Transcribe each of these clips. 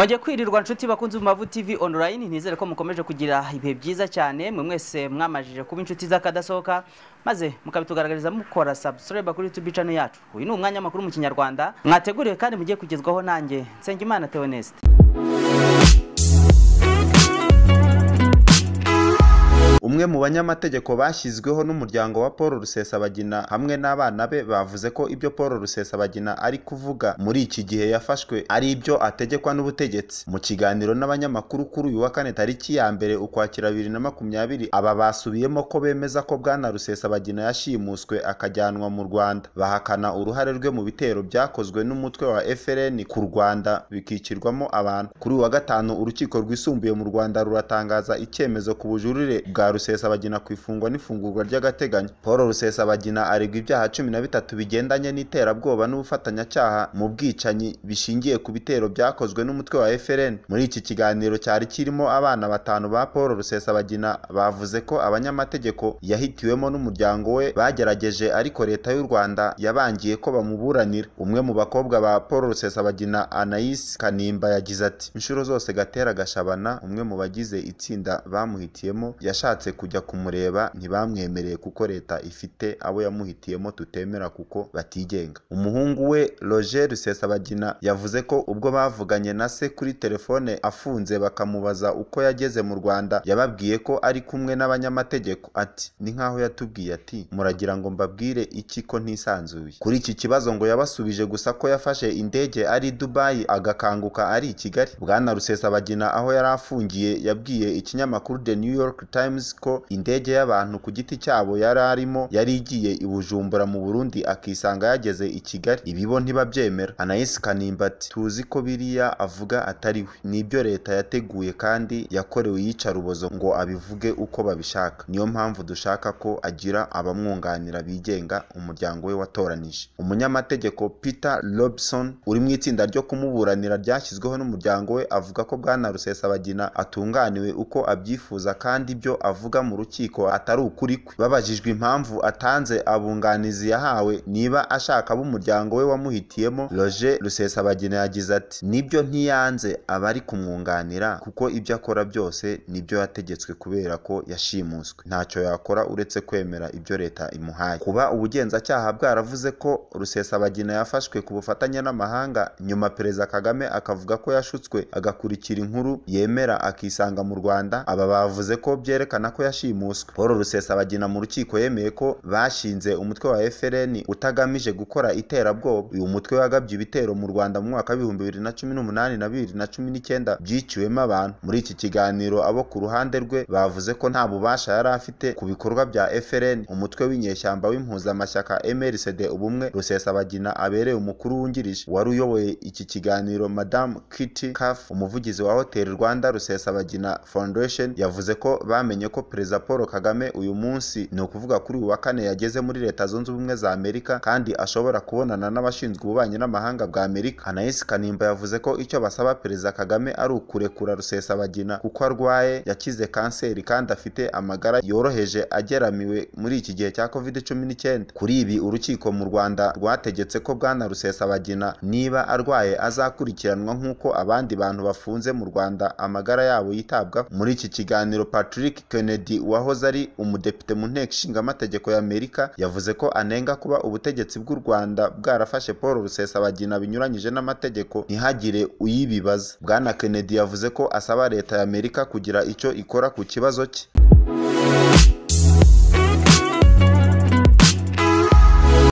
mwajya kwirirwa nshuti bakunze mu mavu tv online nizere ko mukomeje kugira ibihe byiza cyane mwe mwese mwamajije kuba inshuti z'akadasohoka maze mukabitugaragariza mukora subscribe kuri youtube channel yacu uyu ni umwanya makuru mu kinyarwanda mwateguriwe kandi mugiye kugezwaho nanjye nsengimana theoneste Umwe mu banyamategeko bashyizweho n'umuryango wa Paul Rusesabagina hamwe n'abana be bavuze ko ibyo Paul Rusesabagina ari kuvuga muri iki gihe yafashwe ari ibyo ategekwa n'ubutegetsi. Mu kiganiro n'abanyamakuru kuri uyu wa kane tariki ya mbere Ukwakira bibiri na makumyabiri aba basubiyemo ko bemeza ko Bwana Rusesabagina yashimuswe akajyanwa mu Rwanda, bahakana uruhare rwe mu bitero byakozwe n'umutwe wa FLN ku Rwanda bikicirwamo abantu. Kuri uyu wa gatanu Urukiko rwisumbuye mu Rwanda ruratangaza icyemezo ku bujurire bwa rusesabagina ku ifungwa n'ifungurwa ry'agateganyo paul rusesabagina aregwa ibyaha cumi na bitatu bigendanye n'iterabwoba n'ubufatanyacyaha mu bwicanyi bishingiye ku bitero byakozwe n'umutwe wa FLN muri iki kiganiro cyari kirimo abana batanu ba paul rusesabagina bavuze ko abanyamategeko yahitiwemo n'umuryango we bagerageje ariko leta y'u rwanda yabangiye ko bamuburanira umwe mu bakobwa ba paul rusesabagina anais kanimba yagize ati inshuro zose gatera gashabana umwe mu bagize itsinda bamuhitiyemo yashatse bashatse kujya kumureba ntibamwemereye kuko leta ifite abo yamuhitiyemo tutemera kuko batigenga umuhungu we Roger Rusesabagina yavuze ko ubwo bavuganye na se kuri telefone afunze bakamubaza uko yageze mu Rwanda yababwiye ko ari kumwe n'abanyamategeko ati ni nkaho yatubwiye ati muragira ngo mbabwire iki ko ntisanzuye kuri iki kibazo ngo yabasubije gusa ko yafashe indege ari Dubai agakanguka ari i Kigali bwana Rusesabagina aho yari afungiye yabwiye ikinyamakuru The New York Times ko indege y'abantu ku giti cyabo yari arimo yari igiye i Bujumbura mu Burundi akisanga yageze i Kigali ibi ntibabyemera anais Kanimbati tuzi ko biriya avuga atari we nibyo leta yateguye kandi yakorewe iyicarubozo ngo abivuge uko babishaka niyo mpamvu dushaka ko agira abamwunganira bigenga umuryango we watoranije umunyamategeko Peter Robson uri mu itsinda ryo kumuburanira ryashyizweho n'umuryango we avuga ko bwana Rusesa bagina atunganiwe uko abyifuza kandi ibyo avuga avuga mu rukiko atari ukuri kwe babajijwe impamvu atanze abunganizi yahawe niba ashaka ab'umuryango we wamuhitiyemo Roger Rusesabagina yagize ati nibyo ntiyanze abari kumwunganira kuko ibyo akora byose nibyo yategetswe kubera ko yashimuswe ntacyo yakora uretse kwemera ibyo leta imuhaye kuba ubugenzacyaha bwaravuze ko Rusesabagina yafashwe ku bufatanye n'amahanga nyuma Perezida Kagame akavuga ko yashutswe agakurikira inkuru yemera akisanga mu Rwanda aba bavuze ko byerekana ko yashimuswe paul rusesabagina mu rukiko yemeye ko bashinze umutwe wa frn utagamije gukora iterabwoba uyu mutwe wagabye ibitero mu rwanda mu mwaka w'ibihumbi bibiri na cumi n'umunani na bibiri na cumi n'icyenda byiciwemo abantu muri iki kiganiro abo ku ruhande rwe bavuze ko nta bubasha yari afite ku bikorwa bya Fn umutwe w'inyeshyamba w'impuzamashyaka mrcd ubumwe rusesabagina abereye umukuru wungirije wari uyoboye iki kiganiro madamu kitty kaf umuvugizi wa hotel rwanda rusesabagina foundation yavuze ko bamenye ko ko Perezida Paul Kagame uyu munsi ni ukuvuga kuri uyu wa kane yageze muri Leta Zunze Ubumwe za Amerika kandi ashobora kubonana n'abashinzwe ububanyi n'amahanga bwa Amerika Anais Kanimba yavuze ko icyo basaba Perezida Kagame ari ukurekura rusesa bagina kuko arwaye yakize kanseri kandi afite amagara yoroheje ageramiwe muri iki gihe cya covid cumi n'icyenda kuri ibi urukiko mu Rwanda rwategetse ko Bwana Rusesa bagina niba arwaye azakurikiranwa nk'uko abandi bantu bafunze mu Rwanda amagara yabo yitabwa muri iki kiganiro Patrick K Kennedy wahoze ari umudepite mu Nteko Ishinga Amategeko y'Amerika yavuze ko anenga kuba ubutegetsi bw'u Rwanda bwarafashe Paul Rusesabagina binyuranyije n'amategeko ntihagire uyibibaza Bwana Kennedy yavuze ko asaba leta Amerika kugira icyo ikora ku kibazo cye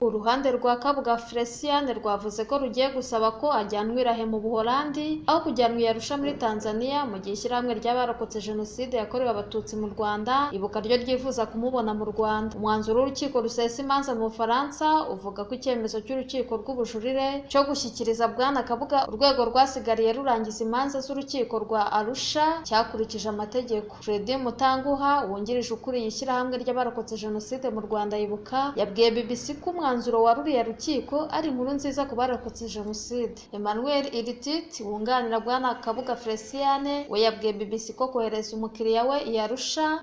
uruhande rwa Kabuga-Felicien rwavuze ko rugiye gusaba ko ajyanwa i Rahe mu Buholandi aho kujyanwa i muri Tanzania mu gihe ishyirahamwe ry'abarokotse Jenoside yakorewe Abatutsi mu Rwanda ibuka ryo ryifuza kumubona mu Rwanda umwanzuro w'urukiko rusesa imanza mu Bufaransa uvuga ko icyemezo cy'urukiko rw'ubujurire cyo gushyikiriza Bwana Kabuga urwego rwasigariye rurangiza imanza z'urukiko rwa Arusha cyakurikije amategeko Fredy Mutanguha wungirije ukuriye ishyirahamwe ry'abarokotse Jenoside mu Rwanda yibuka yabwiye BBC ko umwanzuro umwanzuro wa ruriya rukiko ari inkuru nziza ku barokotse jenoside emmanuel iritit wunganira bwana kabuga felesiyane we yabwiye bbc ko kohereza umukiriya we i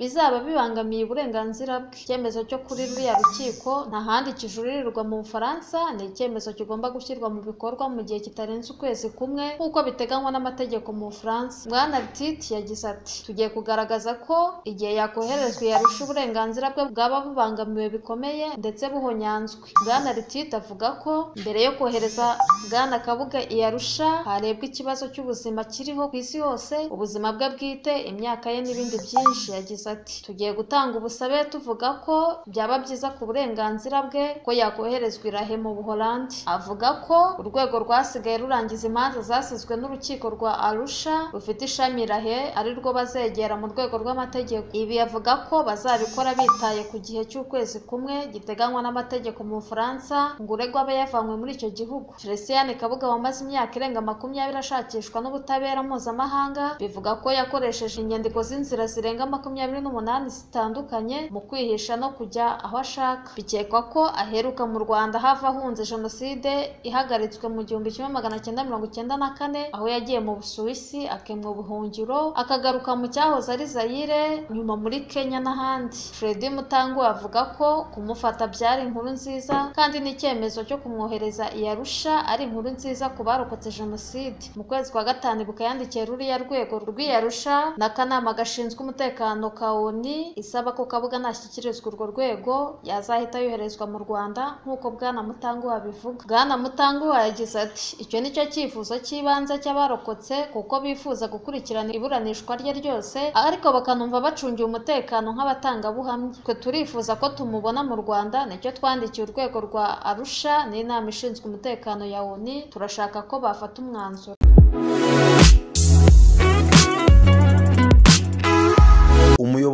bizaba bibangamiye uburenganzira bwe icyemezo cyo kuri ruriya rukiko nta handi kijuririrwa mu bufaransa ni icyemezo kigomba gushyirwa mu bikorwa mu gihe kitarenze ukwezi kumwe nk'uko biteganywa n'amategeko mu bufaransa Mwana iritit yagize ati tugiye kugaragaza ko igihe yakoherezwa yarusha uburenganzira bwe bwaba bubangamiwe bikomeye ndetse buhonyanzwe bwana Richard avuga ko mbere yo kohereza bwana Kabuga i Arusha harebwa ikibazo cy'ubuzima kiriho ku isi hose ubuzima bwe bwite imyaka ye n'ibindi byinshi yagize ati tugiye gutanga ubusabe tuvuga ko byaba byiza ku burenganzira bwe ko yakoherezwa irahe mu Buholandi avuga ko urwego rwasigaye rurangiza imanza zasizwe n'urukiko rwa Arusha rufite ishami irahe ari rwo bazegera mu rwego rw'amategeko ibi avuga ko bazabikora bitaye ku gihe cy'ukwezi kumwe giteganywa n'amategeko mu Bufaransa ngo uregwa abe yavanywe muri icyo gihugu Felicien Kabuga wamaze imyaka irenga makumyabiri ashakishwa n'ubutabera mpuzamahanga bivuga ko yakoresheje inyandiko z'inzira zirenga makumyabiri n'umunani zitandukanye mu kwihisha no kujya aho ashaka bikekwa ko aheruka mu Rwanda hava ahunze jenoside ihagaritswe mu gihumbi kimwe magana cyenda mirongo icyenda na kane aho yagiye mu Busuwisi akemwa ubuhungiro akagaruka mu cyahoze ari zayire nyuma muri Kenya n'ahandi Freddy Mutangu avuga ko kumufata byari inkuru nziza Afurika kandi n'icyemezo cyo kumwohereza i Arusha ari inkuru nziza ku barokotse Jenoside mu kwezi kwa gatanu Ibuka yandikiye ruriya rwego rw'i Arusha n'akanama gashinzwe umutekano ka ONU isaba ko Kabuga nashyikirizwa urwo rwego yazahita yoherezwa mu Rwanda nk'uko Bwana Mutanguha abivuga Bwana Mutanguha yagize ati icyo nicyo cyifuzo cy'ibanze cy'abarokotse kuko bifuza gukurikirana iburanishwa rye ryose ariko bakanumva bacungiwe umutekano nk'abatangabuhamya twe turifuza ko tumubona mu Rwanda nicyo twandikiye urwego rwego rwa arusha n'inama ishinzwe umutekano ya onu turashaka ko bafata umwanzuro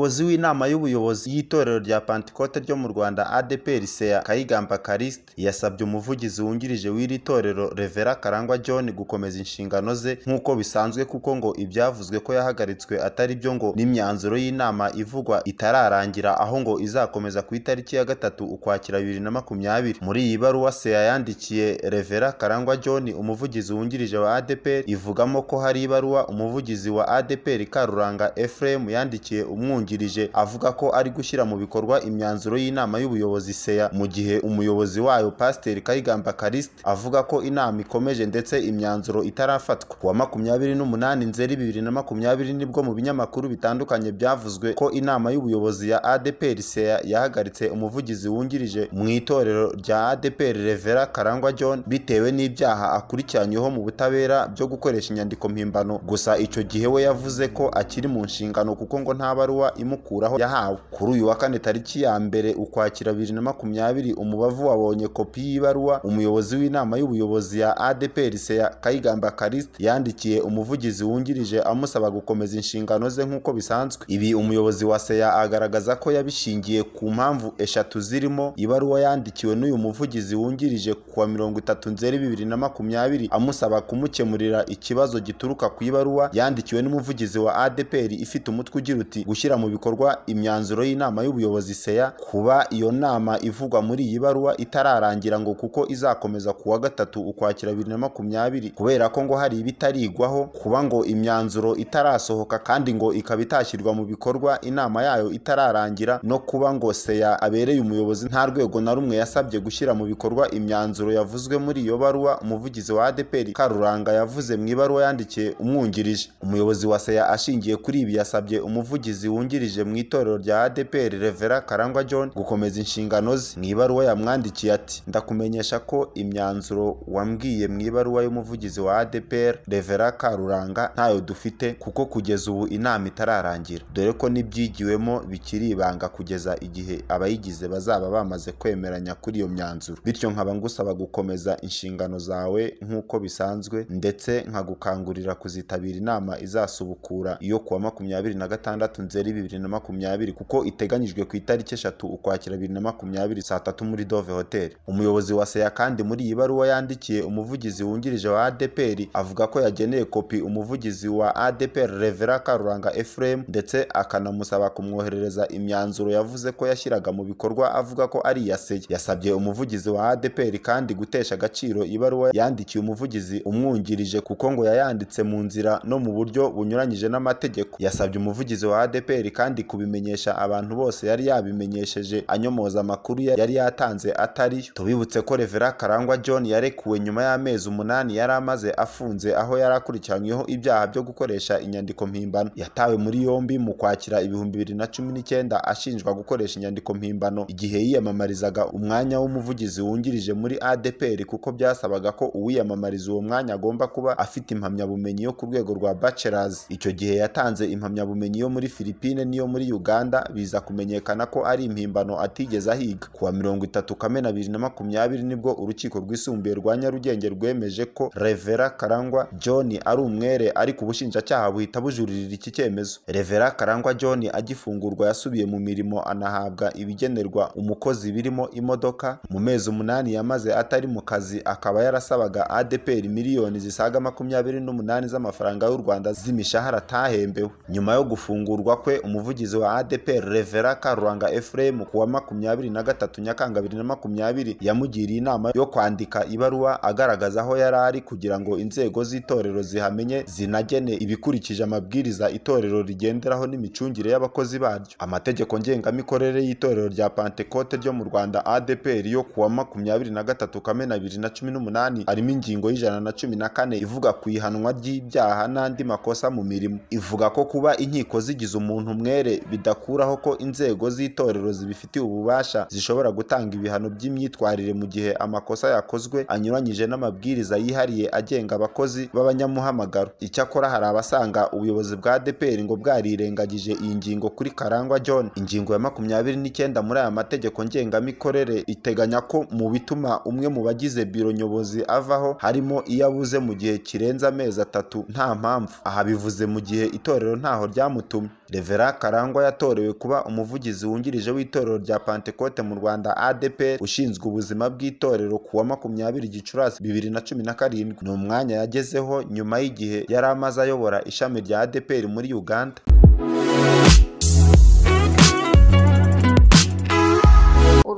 umuyobozi w'inama y'ubuyobozi y'itorero rya pantekote ryo mu rwanda adepr seya kayigamba karisite yasabye umuvugizi wungirije w'iri torero revera karangwa john gukomeza inshingano ze nk'uko bisanzwe kuko ngo ibyavuzwe ko yahagaritswe atari byo ngo n'imyanzuro y'inama ivugwa itararangira aho ngo izakomeza ku itariki ya gatatu ukwakira bibiri na makumyabiri muri iyi baruwa seya yandikiye revera karangwa john umuvugizi wungirije wa adepr ivugamo ko hari ibaruwa umuvugizi wa adepr karuranga efuremu yandikiye umwungi yamwungirije avuga ko ari gushyira mu bikorwa imyanzuro y'inama y'ubuyobozi seya mu gihe umuyobozi wayo pasiteri kayigamba karisite avuga ko inama ikomeje ndetse imyanzuro itarafatwa kuwa makumyabiri n'umunani nzeri bibiri na makumyabiri nibwo mu binyamakuru bitandukanye byavuzwe ko inama y'ubuyobozi ya adpr seya yahagaritse umuvugizi wungirije mu itorero rya adpr revera karangwa john bitewe n'ibyaha akurikiranyweho mu butabera byo gukoresha inyandiko mpimbano gusa icyo gihe we yavuze ko akiri mu nshingano kuko ngo nta baruwa imukuraho yahawe kuri uyu wa kane tariki ya mbere ukwakira bibiri na makumyabiri umubavu wabonye kopi y'ibaruwa umuyobozi w'inama y'ubuyobozi ya adepr seya kayigamba karisite yandikiye umuvugizi wungirije amusaba gukomeza inshingano ze nk'uko bisanzwe ibi umuyobozi wa seya agaragaza ko yabishingiye ku mpamvu eshatu zirimo ibaruwa yandikiwe n'uyu muvugizi wungirije kuwa mirongo itatu nzeri bibiri na makumyabiri amusaba kumukemurira ikibazo gituruka ku ibaruwa yandikiwe n'umuvugizi wa adepr ifite umutwe ugira uti gushyira mu bikorwa imyanzuro y'inama y'ubuyobozi seya kuba iyo nama ivugwa muri iyi baruwa itararangira ngo kuko izakomeza ku wa gatatu ukwakira bibiri na makumyabiri kubera ko ngo hari ibitarigwaho kuba ngo imyanzuro itarasohoka kandi ngo ikaba itashyirwa mu bikorwa inama yayo itararangira no kuba ngo seya abereye umuyobozi nta rwego na rumwe yasabye gushyira mu bikorwa imyanzuro yavuzwe muri iyo baruwa umuvugizi wa adeperi karuranga yavuze mu ibaruwa yandikiye umwungirije umuyobozi wa seya ashingiye kuri ibi yasabye umuvugizi wungirije yashyikirije mu itorero rya ADPR Revera Karangwa John gukomeza inshingano ze mu ibaruwa yamwandikiye ati ndakumenyesha ko imyanzuro wambwiye mu ibaruwa y'umuvugizi wa ADPR Revera Karuranga ntayo dufite kuko kugeza ubu inama itararangira dore ko n'ibyigiwemo bikiri ibanga kugeza igihe abayigize bazaba bamaze kwemeranya kuri iyo myanzuro bityo nkaba ngusaba gukomeza inshingano zawe nk'uko bisanzwe ndetse nkagukangurira kuzitabira inama izasubukura iyo kuwa makumyabiri na gatandatu nzeri bibiri bibiri na makumyabiri kuko iteganyijwe ku itariki eshatu ukwakira bibiri na makumyabiri saa tatu muri Dove Hotel umuyobozi wa seya kandi muri iyi baruwa yandikiye umuvugizi wungirije wa ADPR avuga ko yageneye kopi umuvugizi wa ADPR Revera Karuranga Ephraim ndetse akanamusaba kumwoherereza imyanzuro yavuze ko yashyiraga mu bikorwa avuga ko ari iya seya yasabye umuvugizi wa ADPR kandi gutesha agaciro ibaruwa yandikiye umuvugizi umwungirije kuko ngo yayanditse mu nzira no mu buryo bunyuranyije n'amategeko yasabye umuvugizi wa ADPR kandi kubimenyesha abantu bose yari yabimenyesheje anyomoza amakuru yari yatanze atariyo tubibutse ko revera karangwa john yarekuwe nyuma y'amezi umunani yari amaze afunze aho yari akurikiranyweho ibyaha byo gukoresha inyandiko mpimbano yatawe muri yombi mu kwakira ibihumbi bibiri na cumi n'icyenda ashinjwa gukoresha inyandiko mpimbano igihe yiyamamarizaga umwanya w'umuvugizi wungirije muri adpr kuko byasabaga ko uwiyamamariza uwo mwanya agomba kuba afite impamyabumenyi yo ku rwego rwa bachelors icyo gihe yatanze impamyabumenyi yo muri philippines Kamena n'iyo muri Uganda biza kumenyekana ko ari impimbano atigeze ahiga kuwa mirongo itatu Kamena bibiri na makumyabiri nibwo urukiko rwisumbuye rwa Nyarugenge rwemeje ko Revera Karangwa John ari umwere ariko ubushinjacyaha buhita bujuririra iki cyemezo Revera Karangwa John agifungurwa yasubiye mu mirimo anahabwa ibigenerwa umukozi birimo imodoka mu mezi umunani yamaze atari mu kazi akaba yarasabaga ADPR miliyoni zisaga makumyabiri n'umunani z'amafaranga y'u Rwanda z'imishahara atahembewe nyuma yo gufungurwa kwe umuvugizi wa ADEPR Rev Karuranga Ephraim kuwa makumyabiri na gatatu Nyakanga bibiri na makumyabiri yamugiriye inama yo kwandika ibaruwa agaragaza aho yari ari kugira ngo inzego z'itorero zihamenye zinagene ibikurikije amabwiriza itorero rigenderaho n'imicungire y'abakozi baryo amategeko ngengamikorere y'itorero rya Pentecote ryo mu Rwanda ADEPR yo kuwa makumyabiri na gatatu Kamena bibiri na cumi n'umunani arimo ingingo y'ijana na cumi na kane ivuga ku ihanwa ry'ibyaha n'andi makosa mu mirimo ivuga ko kuba inkiko zigize umuntu umwere bidakuraho ko inzego z'itorero zibifitiye ububasha zishobora gutanga ibihano by'imyitwarire mu gihe amakosa yakozwe anyuranyije n'amabwiriza yihariye agenga abakozi b'abanyamuhamagaro icyakora hari abasanga ubuyobozi bwa dpr ngo bwarirengagije iyi ngingo kuri karangwa john ingingo ya makumyabiri n'icyenda muri aya mategeko ngengamikorere iteganya ko mu bituma umwe mu bagize biro nyobozi avaho harimo iyo abuze mu gihe kirenze amezi atatu nta mpamvu aha bivuze mu gihe itorero ntaho ryamutumye Rev Karangwa yatorewe kuba umuvugizi wungirije w'itorero rya Pentecote mu Rwanda ADP ushinzwe ubuzima bw'itorero ku wa makumyabiri Gicurasi bibiri na cumi na karindwi ni umwanya yagezeho nyuma y'igihe yari amaze ayobora ishami rya ADEPR muri Uganda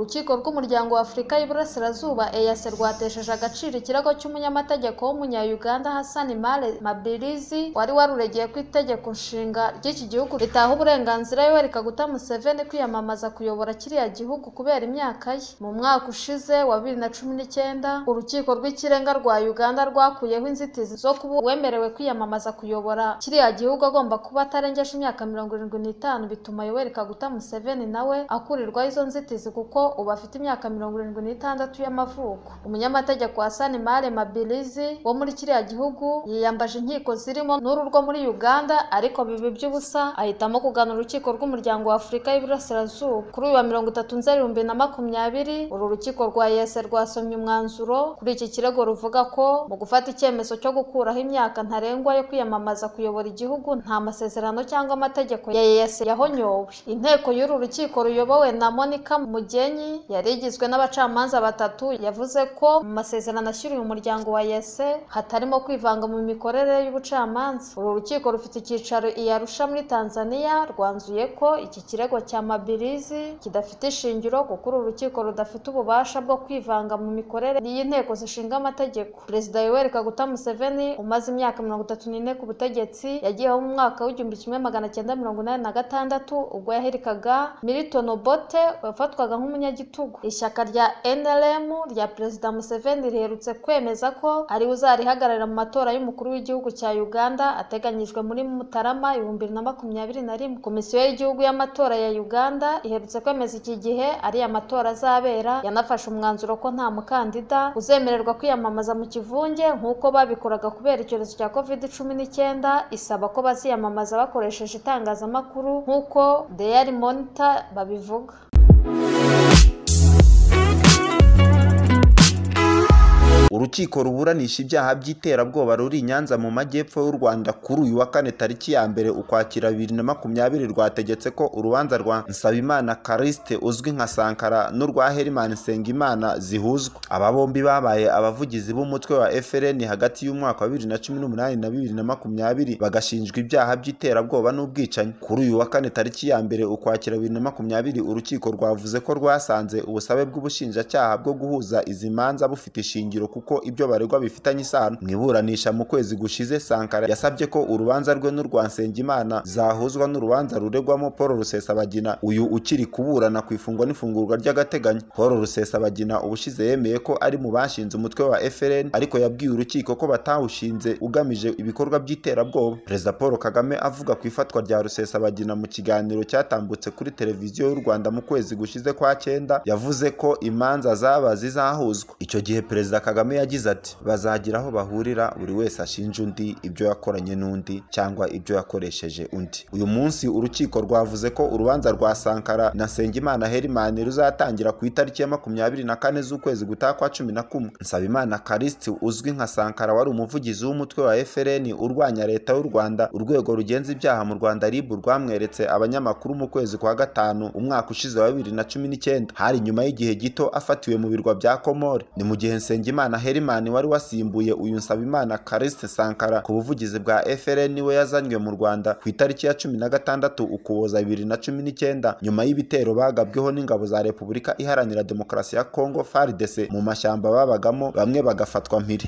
urukiko rw'umuryango wa afurika y'iburasirazuba eyase rwatesheje agaciro ikirego cy'umunyamategeko w'umunya-uganda hassan male mabirizi wari waruregeye ku itegeko nshinga ry'iki gihugu ritaha uburenganzira yowe rikaguta museveni kwiyamamaza kuyobora kiriya gihugu kubera imyaka ye mu mwaka ushize wa bibiri na cumi n'icyenda urukiko rw'ikirenga rwa uganda rwakuyeho inzitizi zo kuba uwemerewe kwiyamamaza kuyobora kiriya gihugu agomba kuba atarengeje imyaka mirongo irindwi n'itanu bituma yoweri kaguta museveni nawe akurirwaho izo nzitizi kuko ubu afite imyaka mirongo irindwi n'itandatu y'amavuko umunyamategeko wa Sani Male Mabilizi wo muri kiriya gihugu yiyambaje inkiko zirimo n'uru rwo muri Uganda ariko biba iby'ubusa ahitamo kugana urukiko rw'umuryango wa Afurika y'Iburasirazuba kuri uyu wa mirongo itatu nzeri ibihumbi na makumyabiri uru rukiko rwa EAC rwasomye umwanzuro kuri iki kirego ruvuga ko mu gufata icyemezo cyo gukuraho imyaka ntarengwa yo kwiyamamaza kuyobora igihugu nta masezerano cyangwa amategeko ya EAC yahonyowe inteko y'uru rukiko ruyobowe na Monica Mugenyi Gasenyi yari igizwe n'abacamanza batatu yavuze ko mu masezerano ashyiriwe umuryango wa Yese hatarimo kwivanga mu mikorere y'ubucamanza uru rukiko rufite icyicaro iyarusha muri Tanzania rwanzuye ko iki kirego cya Mabirizi kidafite ishingiro kuko uru rukiko rudafite ububasha bwo kwivanga mu mikorere y'inteko zishinga amategeko Perezida Yoweri Kaguta Museveni umaze imyaka mirongo itatu n'ine ku butegetsi yagiyeho mu mwaka w'igihumbi kimwe magana cyenda mirongo inani na gatandatu ubwo yahirikaga Milton Obote wafatwaga nk'umunya Munyagitugu ishyaka rya NRM rya Perezida Museveni riherutse kwemeza ko ari uzarihagararira mu matora y'umukuru w'igihugu cya Uganda ateganyijwe muri Mutarama ibihumbi na makumyabiri na rimwe komisiyo y'igihugu y'amatora ya Uganda iherutse kwemeza iki gihe ari amatora azabera yanafashe umwanzuro ko nta mukandida uzemererwa kwiyamamaza mu kivunge nk'uko babikoraga kubera icyorezo cya covid cumi n'icyenda isaba ko baziyamamaza bakoresheje itangazamakuru nk'uko Daily Monitor babivuga urukiko ruburanisha ibyaha by'iterabwoba ruri Nyanza mu majyepfo y'u Rwanda kuri uyu wa kane tariki ya mbere Ukwakira bibiri na makumyabiri rwategetse ko urubanza rwa Nsabimana Kariste uzwi nka Sankara n'urwa Herman Nsengimana zihuzwa aba bombi babaye abavugizi b'umutwe wa FLN hagati y'umwaka wa bibiri na cumi n'umunani na bibiri na makumyabiri bagashinjwa ibyaha by'iterabwoba n'ubwicanyi kuri uyu wa kane tariki ya mbere Ukwakira bibiri na makumyabiri urukiko rwavuze ko rwasanze ubusabe bw'ubushinjacyaha bwo guhuza izi manza bufite ishingiro kuko ibyo baregwa bifitanye isano mu iburanisha mu kwezi gushize sankara yasabye ko urubanza rwe n'urwa nsengimana zahuzwa n'urubanza ruregwamo paul rusesabagina uyu ukiri kuburana ku ifungwa n'ifungurwa ry'agateganyo paul rusesabagina ubushize yemeye ko ari mu bashinze umutwe wa frn ariko yabwiye urukiko ko batawushinze ugamije ibikorwa by'iterabwoba perezida paul kagame avuga ku ifatwa rya rusesabagina mu kiganiro cyatambutse kuri televiziyo y'u rwanda mu kwezi gushize kwa cyenda yavuze ko imanza zaba zizahuzwa icyo gihe perezida kagame yagiye yagize ati bazagira aho bahurira buri wese ashinja undi ibyo yakoranye n'undi cyangwa ibyo yakoresheje undi uyu munsi urukiko rwavuze ko urubanza rwa sankara na Sengimana herimani ruzatangira ku itariki ya makumyabiri na kane z'ukwezi gutaha kwa cumi na kumwe nsabimana karisiti uzwi nka sankara wari umuvugizi w'umutwe wa efuperi urwanya leta y'u rwanda urwego rugenza ibyaha mu rwanda rib rwamweretse abanyamakuru mu kwezi kwa gatanu umwaka ushize wa bibiri na cumi n'icyenda hari nyuma y'igihe gito afatiwe mu birwa bya komore ni mu gihe nsengimana Nzeyimana wari wasimbuye uyu Nsabimana Callixte Sankara ku buvugizi bwa FLN we yazanywe mu Rwanda ku itariki ya cumi na gatandatu Ukuboza bibiri na cumi n'icyenda nyuma y'ibitero bagabweho n'ingabo za Repubulika Iharanira Demokarasi ya Congo FARDC mu mashyamba babagamo bamwe bagafatwa mpiri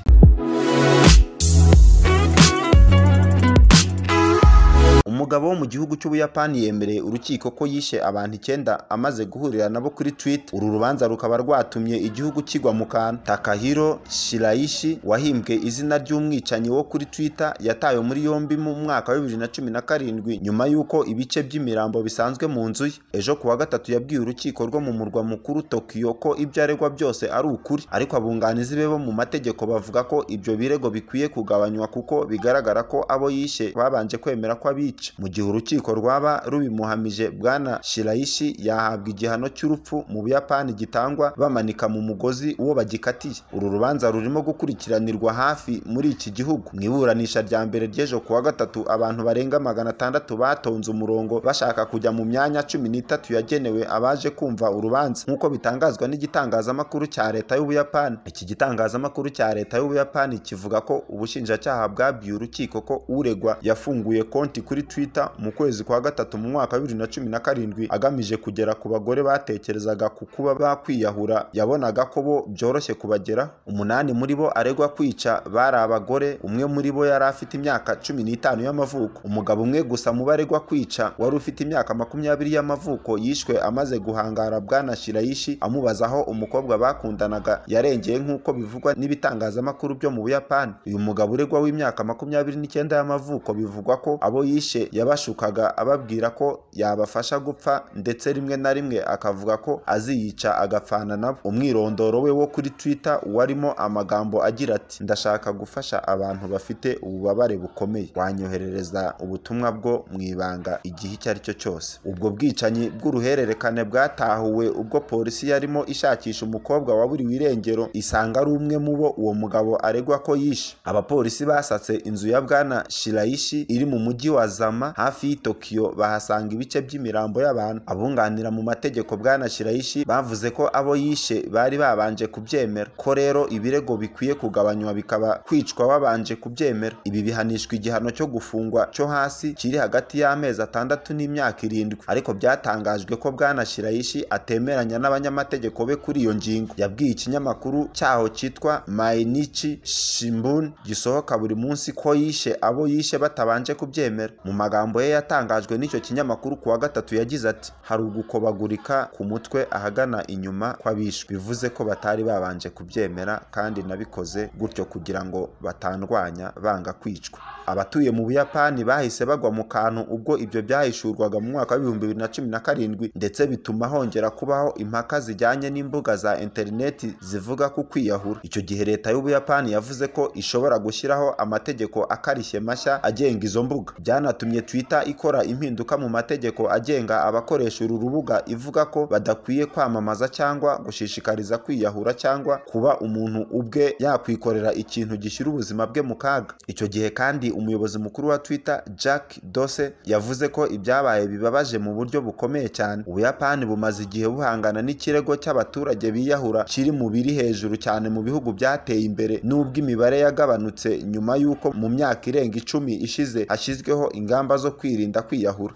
umugabo wo mu gihugu cy'ubuyapani yemereye urukiko ko yishe abantu icyenda amaze guhurira nabo kuri twitter uru rubanza rukaba rwatumye igihugu kigwa mu kantu takahiro shirayishi wahimbwe izina ry'umwicanyi wo kuri twitter yatawe muri yombi mu mwaka wa bibiri na cumi na karindwi nyuma y'uko ibice by'imirambo bisanzwe mu nzu ye ejo kuwa gatatu yabwiye urukiko rwo mu murwa mukuru tokiyo ko ibyo aregwa byose ari ukuri ariko abunganizi be bo mu mategeko bavuga ko ibyo birego bikwiye kugabanywa kuko bigaragara ko abo yishe babanje kwemera ko abica kwica mu gihe urukiko rwaba rubimuhamije bwana shirayishi yahabwa igihano cy'urupfu mu buyapani gitangwa bamanika mu mugozi uwo bagikatiye uru rubanza rurimo gukurikiranirwa hafi muri iki gihugu mu iburanisha rya mbere ry'ejo kuwa gatatu abantu barenga magana atandatu batonze umurongo bashaka kujya mu myanya cumi n'itatu yagenewe abaje kumva urubanza nk'uko bitangazwa n'igitangazamakuru cya leta y'ubuyapani iki gitangazamakuru cya leta y'ubuyapani kivuga ko ubushinjacyaha bwabwiye urukiko ko uregwa yafunguye konti kuri Twitter mu kwezi kwa gatatu mu mwaka wa bibiri na cumi na karindwi agamije kugera ku bagore batekerezaga ku kuba bakwiyahura yabonaga ko bo byoroshye kubagera umunani muri bo aregwa kwica bari abagore umwe muri bo yari afite imyaka cumi n'itanu y'amavuko umugabo umwe gusa mu baregwa kwica wari ufite imyaka makumyabiri y'amavuko yishwe amaze guhangara bwana shirayishi amubaza aho umukobwa bakundanaga yarengeye nk'uko bivugwa n'ibitangazamakuru byo mu buyapani uyu mugabo uregwa w'imyaka makumyabiri n'icyenda y'amavuko bivugwa ko abo yishe abishe yabashukaga ababwira ko yabafasha gupfa ndetse rimwe na rimwe akavuga ko aziyica agapfana nabo umwirondoro we wo kuri twitter warimo amagambo agira ati ndashaka gufasha abantu bafite ububabare bukomeye wanyoherereza ubutumwa bwo mu ibanga igihe icyo ari cyo cyose ubwo bwicanyi bw'uruhererekane bwatahuwe ubwo polisi yarimo ishakisha umukobwa waburiwe irengero isanga ari umwe mu bo uwo mugabo aregwa ko yishe abapolisi basatse inzu ya bwana shirayishi iri mu mujyi wa Kazama hafi y'i Tokyo bahasanga ibice by'imirambo y'abantu abunganira mu mategeko bwana Shiraishi bavuze ko abo yishe bari babanje kubyemera ko rero ibirego bikwiye kugabanywa bikaba kwicwa babanje kubyemera ibi bihanishwa igihano cyo gufungwa cyo hasi kiri hagati y'amezi atandatu n'imyaka irindwi ariko byatangajwe ko bwana Shiraishi atemeranya n'abanyamategeko be kuri iyo ngingo yabwiye ikinyamakuru cyaho cyitwa Mainichi Shimbun gisohoka buri munsi ko yishe abo yishe batabanje kubyemera mu magambo ye yatangajwe n'icyo kinyamakuru ku wa gatatu yagize ati hari ugukobagurika ku mutwe ahagana inyuma kw'abishwe bivuze ko batari babanje kubyemera kandi nabikoze gutyo kugira ngo batandwanya banga kwicwa abatuye mu buyapani bahise bagwa mu kantu ubwo ibyo byahishurwaga mu mwaka w'ibihumbi bibiri na cumi na karindwi ndetse bituma hongera kubaho impaka zijyanye n'imbuga za interineti zivuga ku kwiyahura icyo gihe leta y'ubuyapani yavuze ko ishobora gushyiraho amategeko akarishye mashya agenga izo mbuga byatumye Twitter ikora impinduka mu mategeko agenga abakoresha uru rubuga ivuga ko badakwiye kwamamaza cyangwa gushishikariza kwiyahura cyangwa kuba umuntu ubwe yakwikorera ikintu gishyira ubuzima bwe mu kaga icyo gihe kandi umuyobozi mukuru wa Twitter Jack Dose yavuze ko ibyabaye bibabaje mu buryo bukomeye cyane ubuyapani bumaze igihe buhangana n'ikirego cy'abaturage biyahura kiri mu biri hejuru cyane mu bihugu byateye imbere n'ubwo imibare yagabanutse nyuma y'uko mu myaka irenga icumi ishize hashyizweho ingamba zo kwirinda kwiyahura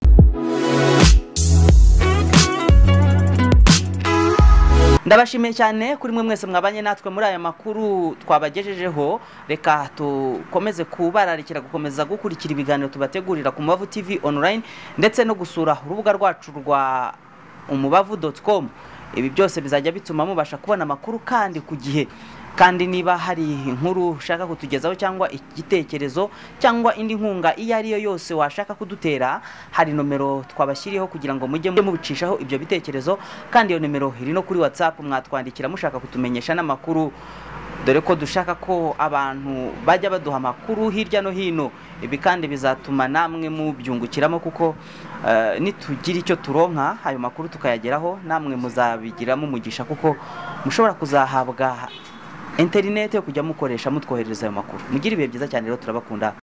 ndabashimiye cyane kuri mwe mwese mwabanye natwe muri aya makuru twabagejejeho reka dukomeze kubararikira gukomeza gukurikira ibiganiro tubategurira ku mubavu tv online ndetse no gusura urubuga rwacu rwa umubavu dotu komu ibi byose bizajya bituma mubasha kubona amakuru kandi ku gihe kandi niba hari inkuru ushaka kutugezaho cyangwa igitekerezo cyangwa indi nkunga iyo ari yo yose washaka kudutera hari nomero twabashyiriyeho kugira ngo mujye mubicishaho ibyo bitekerezo kandi iyo nomero iri no kuri WhatsApp mwatwandikira mushaka kutumenyesha n'amakuru dore ko dushaka ko abantu bajya baduha amakuru hirya no hino ibi kandi bizatuma namwe mubyungukiramo kuko eh, nitugira icyo turonka ayo makuru tukayageraho namwe muzabigiramo umugisha kuko mushobora kuzahabwa yo kujya mukoresha mutwoherereza ayo makuru mugira ibihe byiza cyane rero turabakunda